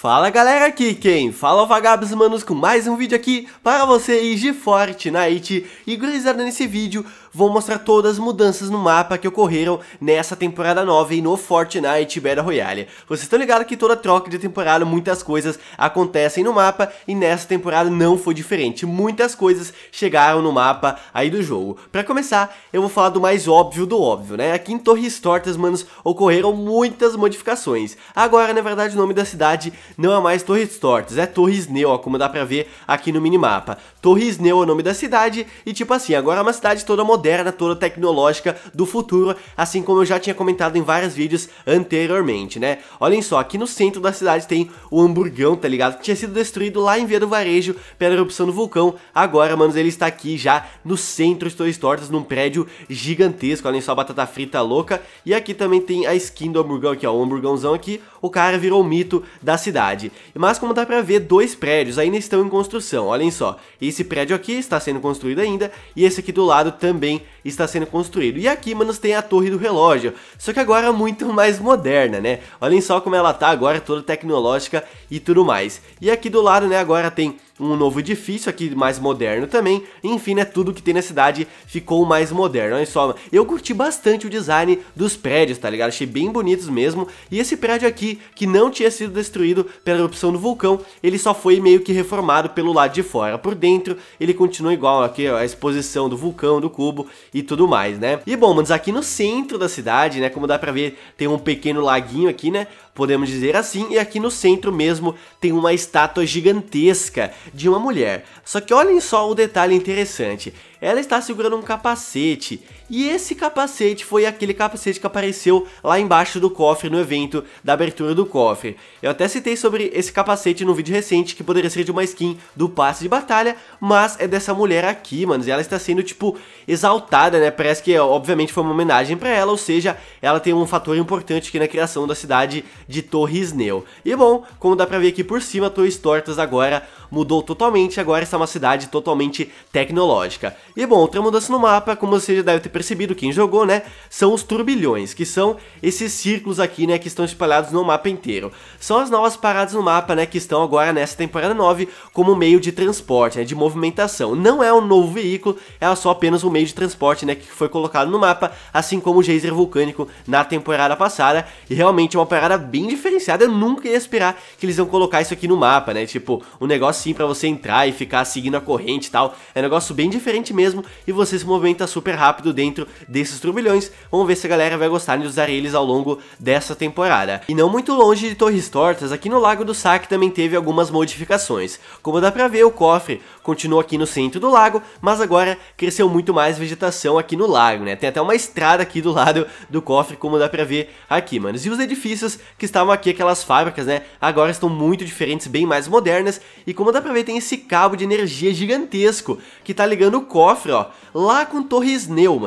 Fala galera, aqui quem fala Vagabos Manos com mais um vídeo aqui para vocês de Fortnite. E gurizada nesse vídeo, vou mostrar todas as mudanças no mapa que ocorreram nessa temporada nova e no Fortnite Battle Royale. Vocês estão ligados que toda troca de temporada, muitas coisas acontecem no mapa e nessa temporada não foi diferente. Muitas coisas chegaram no mapa aí do jogo. Para começar, eu vou falar do mais óbvio do óbvio, né? Aqui em Torres Tortas, manos, ocorreram muitas modificações. Agora, na verdade, o nome da cidade não é mais Torres Tortas, é Torres Neo, como dá pra ver aqui no minimapa. Torresneu é o nome da cidade, e tipo assim, agora é uma cidade toda moderna, toda tecnológica do futuro, assim como eu já tinha comentado em vários vídeos anteriormente, né? Olhem só, aqui no centro da cidade tem o hamburgão, tá ligado? Que tinha sido destruído lá em Via do Varejo pela erupção do vulcão, agora, manos, ele está aqui já no centro de Torres Tortas, num prédio gigantesco, olhem só a batata frita louca, e aqui também tem a skin do hamburgão aqui, ó, o hamburgãozão aqui, o cara virou mito da cidade. Mas como dá pra ver, dois prédios ainda estão em construção, olhem só, e esse prédio aqui está sendo construído ainda e esse aqui do lado também está sendo construído. E aqui, mano, tem a torre do relógio, só que agora muito mais moderna, né? Olhem só como ela tá agora, toda tecnológica e tudo mais. E aqui do lado, né, agora tem um novo edifício aqui mais moderno também. Enfim, né, tudo que tem na cidade ficou mais moderno. Olha só, eu curti bastante o design dos prédios, tá ligado? Achei bem bonitos mesmo. E esse prédio aqui, que não tinha sido destruído pela erupção do vulcão, ele só foi meio que reformado pelo lado de fora. Por dentro, ele continua igual aqui, ó, a exposição do vulcão, do cubo e tudo mais, né? E bom, mas aqui no centro da cidade, né, como dá pra ver, tem um pequeno laguinho aqui, né? podemos dizer assim, e aqui no centro mesmo tem uma estátua gigantesca de uma mulher. Só que olhem só o detalhe interessante, ela está segurando um capacete, e esse capacete foi aquele capacete que apareceu lá embaixo do cofre no evento da abertura do cofre. Eu até citei sobre esse capacete num vídeo recente que poderia ser de uma skin do passe de batalha, mas é dessa mulher aqui, mano, e ela está sendo tipo exaltada, né? Parece que obviamente foi uma homenagem para ela, ou seja, ela tem um fator importante aqui na criação da cidade de Torres Neu. E bom, como dá pra ver aqui por cima, Torres Tortas agora mudou totalmente, agora está é uma cidade totalmente tecnológica. E bom, outra mudança no mapa, como você já deve ter percebido, quem jogou, né, são os turbilhões, que são esses círculos aqui, né, que estão espalhados no mapa inteiro. São as novas paradas no mapa, né, que estão agora nessa temporada 9 como meio de transporte, né, de movimentação. Não é um novo veículo, é só apenas um meio de transporte, né, que foi colocado no mapa, assim como o geyser vulcânico na temporada passada, e realmente é uma parada bem bem diferenciada. Eu nunca ia esperar que eles iam colocar isso aqui no mapa, né? Tipo, um negócio sim para você entrar e ficar seguindo a corrente e tal. É um negócio bem diferente mesmo e você se movimenta super rápido dentro desses turbilhões. Vamos ver se a galera vai gostar de usar eles ao longo dessa temporada. E não muito longe de Torres Tortas, aqui no Lago do Saque também teve algumas modificações. Como dá pra ver, o cofre continua aqui no centro do lago, mas agora cresceu muito mais vegetação aqui no lago, né? Tem até uma estrada aqui do lado do cofre, como dá pra ver aqui, mano E os edifícios que estavam aqui aquelas fábricas, né, agora estão muito diferentes, bem mais modernas, e como dá pra ver tem esse cabo de energia gigantesco, que tá ligando o cofre, ó, lá com Torres Neu,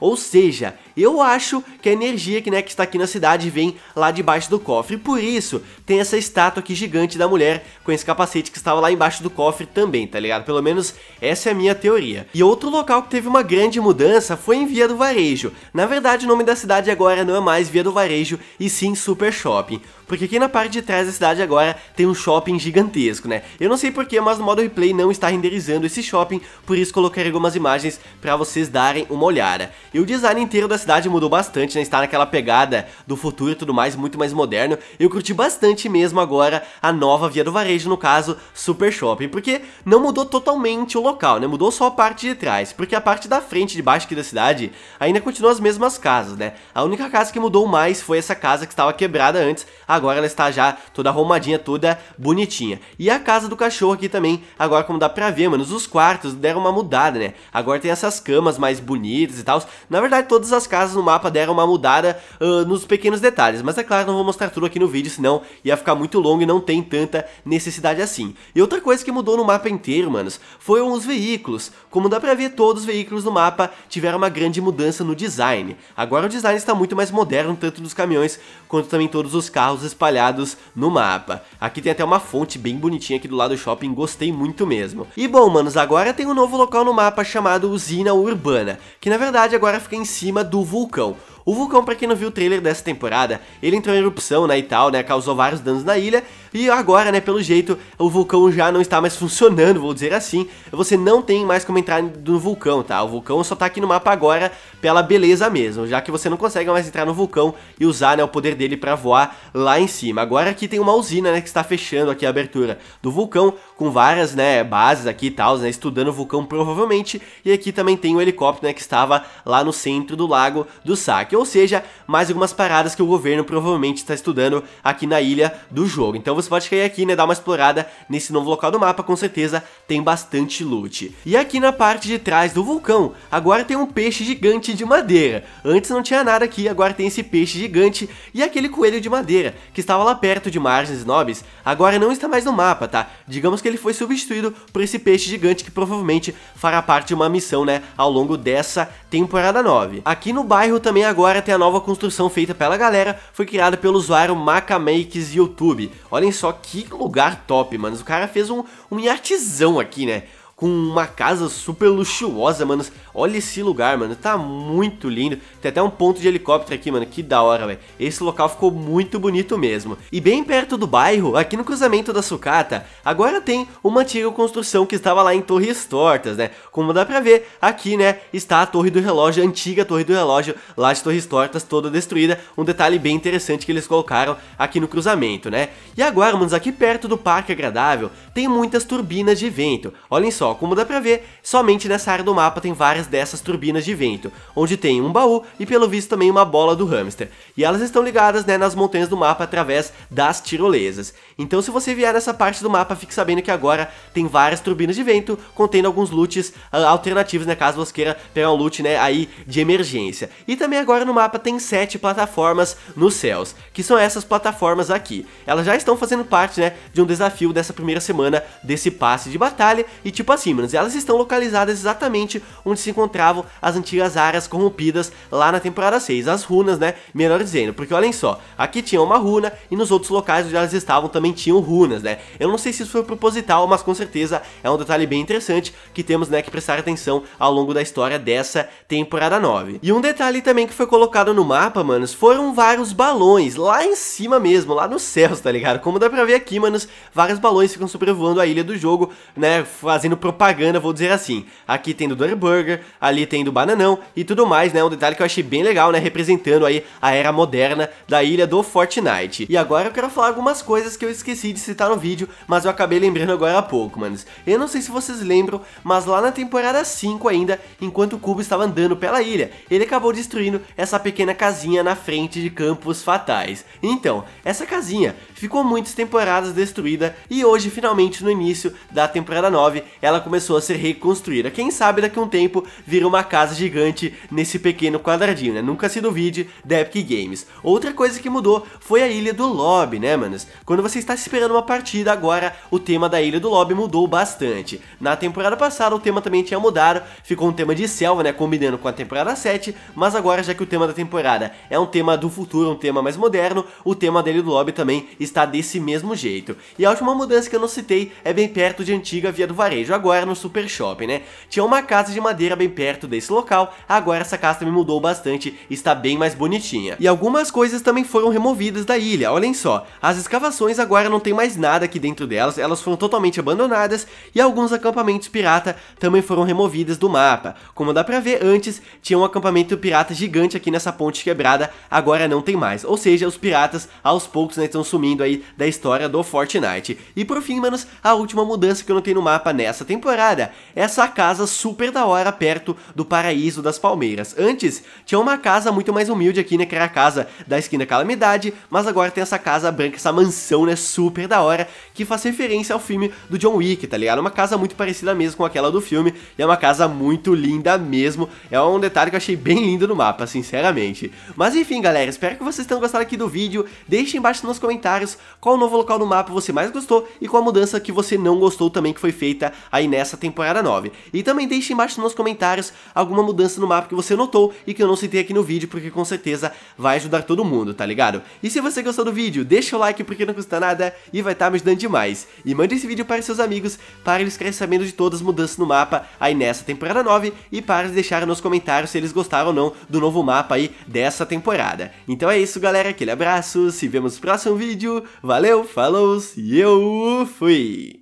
Ou seja, eu acho que a energia que, né, que está aqui na cidade vem lá debaixo do cofre, por isso tem essa estátua aqui gigante da mulher com esse capacete que estava lá embaixo do cofre também, tá ligado? Pelo menos essa é a minha teoria. E outro local que teve uma grande mudança foi em Via do Varejo. Na verdade, o nome da cidade agora não é mais Via do Varejo, e sim Super Shop. shopping Porque aqui na parte de trás da cidade agora tem um shopping gigantesco, né? Eu não sei porquê, mas no modo replay não está renderizando esse shopping, por isso coloquei algumas imagens para vocês darem uma olhada. E o design inteiro da cidade mudou bastante, né? Está naquela pegada do futuro e tudo mais, muito mais moderno. Eu curti bastante mesmo agora a nova via do varejo, no caso, Super Shopping, porque não mudou totalmente o local, né? Mudou só a parte de trás, porque a parte da frente de baixo aqui da cidade ainda continua as mesmas casas, né? A única casa que mudou mais foi essa casa que estava quebrada antes, agora ela está já toda arrumadinha, toda bonitinha. E a casa do cachorro aqui também, agora como dá pra ver, mano, os quartos deram uma mudada, né? Agora tem essas camas mais bonitas e tal. Na verdade, todas as casas no mapa deram uma mudada uh, nos pequenos detalhes, mas é claro, não vou mostrar tudo aqui no vídeo, senão ia ficar muito longo e não tem tanta necessidade assim. E outra coisa que mudou no mapa inteiro, manos, foram os veículos. Como dá pra ver, todos os veículos no mapa tiveram uma grande mudança no design. Agora o design está muito mais moderno, tanto dos caminhões quanto também todos os carros espalhados no mapa. Aqui tem até uma fonte bem bonitinha aqui do lado do shopping, gostei muito mesmo. E bom, manos, agora tem um novo local no mapa chamado Usina Urbana, que na verdade agora fica em cima do vulcão. O vulcão, para quem não viu o trailer dessa temporada, ele entrou em erupção, né, e tal, né, causou vários danos na ilha, e agora, né, pelo jeito, o vulcão já não está mais funcionando, vou dizer assim, você não tem mais como entrar no vulcão, tá, o vulcão só tá aqui no mapa agora pela beleza mesmo, já que você não consegue mais entrar no vulcão e usar, né, o poder dele para voar lá em cima. Agora aqui tem uma usina, né, que está fechando aqui a abertura do vulcão, com várias, né, bases aqui e tal, né, estudando o vulcão provavelmente, e aqui também tem o helicóptero, né, que estava lá no centro do lago do sac ataque, ou seja, mais algumas paradas que o governo provavelmente está estudando aqui na ilha do jogo. Então você pode cair aqui, né, dar uma explorada nesse novo local do mapa, com certeza tem bastante loot. E aqui na parte de trás do vulcão, agora tem um peixe gigante de madeira. Antes não tinha nada aqui, agora tem esse peixe gigante e aquele coelho de madeira, que estava lá perto de margens nobres, agora não está mais no mapa, tá? Digamos que ele foi substituído por esse peixe gigante que provavelmente fará parte de uma missão, né, ao longo dessa temporada 9. Aqui no bairro também agora agora tem a nova construção feita pela galera, foi criada pelo usuário Macamakes YouTube. Olhem só que lugar top, mano. O cara fez um, um artesão aqui, né? com uma casa super luxuosa, mano. Olha esse lugar, mano. Tá muito lindo. Tem até um ponto de helicóptero aqui, mano. Que da hora, velho. Esse local ficou muito bonito mesmo. E bem perto do bairro, aqui no cruzamento da sucata, agora tem uma antiga construção que estava lá em Torres Tortas, né? Como dá pra ver, aqui, né, está a Torre do Relógio, a antiga Torre do Relógio, lá de Torres Tortas, toda destruída. Um detalhe bem interessante que eles colocaram aqui no cruzamento, né? E agora, manos, aqui perto do Parque Agradável, tem muitas turbinas de vento. Olhem só, como dá pra ver, somente nessa área do mapa tem várias dessas turbinas de vento, onde tem um baú e pelo visto também uma bola do hamster. E elas estão ligadas né, nas montanhas do mapa através das tirolesas. Então se você vier nessa parte do mapa, fique sabendo que agora tem várias turbinas de vento, contendo alguns loots uh, ah, alternativos, né, caso você queira pegar um loot né, aí de emergência. E também agora no mapa tem sete plataformas nos céus, que são essas plataformas aqui. Elas já estão fazendo parte né, de um desafio dessa primeira semana desse passe de batalha e tipo assim, próximas. Elas estão localizadas exatamente onde se encontravam as antigas áreas corrompidas lá na temporada 6, as runas, né? Melhor dizendo, porque olhem só, aqui tinha uma runa e nos outros locais onde elas estavam também tinham runas, né? Eu não sei se isso foi proposital, mas com certeza é um detalhe bem interessante que temos, né, que prestar atenção ao longo da história dessa temporada 9. E um detalhe também que foi colocado no mapa, manos, foram vários balões lá em cima mesmo, lá nos céus, tá ligado? Como dá pra ver aqui, manos, vários balões ficam sobrevoando a ilha do jogo, né, fazendo propaganda, vou dizer assim. Aqui tem do Dory Burger, ali tem do Bananão e tudo mais, né? Um detalhe que eu achei bem legal, né? Representando aí a era moderna da ilha do Fortnite. E agora eu quero falar algumas coisas que eu esqueci de citar no vídeo, mas eu acabei lembrando agora há pouco, manos. Eu não sei se vocês lembram, mas lá na temporada 5 ainda, enquanto o Cubo estava andando pela ilha, ele acabou destruindo essa pequena casinha na frente de Campos Fatais. Então, essa casinha ficou muitas temporadas destruída e hoje, finalmente, no início da temporada 9, ela ela começou a ser reconstruída. Quem sabe daqui a um tempo vira uma casa gigante nesse pequeno quadradinho, né? Nunca se duvide da Epic Games. Outra coisa que mudou foi a ilha do lobby, né, manos? Quando você está esperando uma partida agora, o tema da ilha do lobby mudou bastante. Na temporada passada o tema também tinha mudado, ficou um tema de selva, né, combinando com a temporada 7, mas agora já que o tema da temporada é um tema do futuro, um tema mais moderno, o tema da ilha do lobby também está desse mesmo jeito. E a última mudança que eu não citei é bem perto de antiga via do varejo agora no Super Shopping, né? Tinha uma casa de madeira bem perto desse local, agora essa casa me mudou bastante, está bem mais bonitinha. E algumas coisas também foram removidas da ilha, olhem só. As escavações agora não tem mais nada aqui dentro delas, elas foram totalmente abandonadas e alguns acampamentos pirata também foram removidos do mapa. Como dá pra ver, antes tinha um acampamento pirata gigante aqui nessa ponte quebrada, agora não tem mais. Ou seja, os piratas aos poucos né, estão sumindo aí da história do Fortnite. E por fim, manos, a última mudança que eu notei no mapa nessa temporada, essa casa super da hora perto do Paraíso das Palmeiras. Antes, tinha uma casa muito mais humilde aqui, né, que era a casa da esquina Calamidade, mas agora tem essa casa branca, essa mansão, né, super da hora, que faz referência ao filme do John Wick, tá ligado? Uma casa muito parecida mesmo com aquela do filme, e é uma casa muito linda mesmo, é um detalhe que eu achei bem lindo no mapa, sinceramente. Mas enfim, galera, espero que vocês tenham gostado aqui do vídeo, deixem embaixo nos comentários qual o novo local no mapa você mais gostou e qual a mudança que você não gostou também que foi feita aí nessa temporada 9. E também deixe embaixo nos comentários alguma mudança no mapa que você notou e que eu não citei aqui no vídeo, porque com certeza vai ajudar todo mundo, tá ligado? E se você gostou do vídeo, deixa o like porque não custa nada e vai estar tá me ajudando demais. E mande esse vídeo para seus amigos para eles ficarem sabendo de todas as mudanças no mapa aí nessa temporada 9 e para eles deixarem nos comentários se eles gostaram ou não do novo mapa aí dessa temporada. Então é isso, galera. Aquele abraço, se vemos no próximo vídeo. Valeu, falou e eu fui!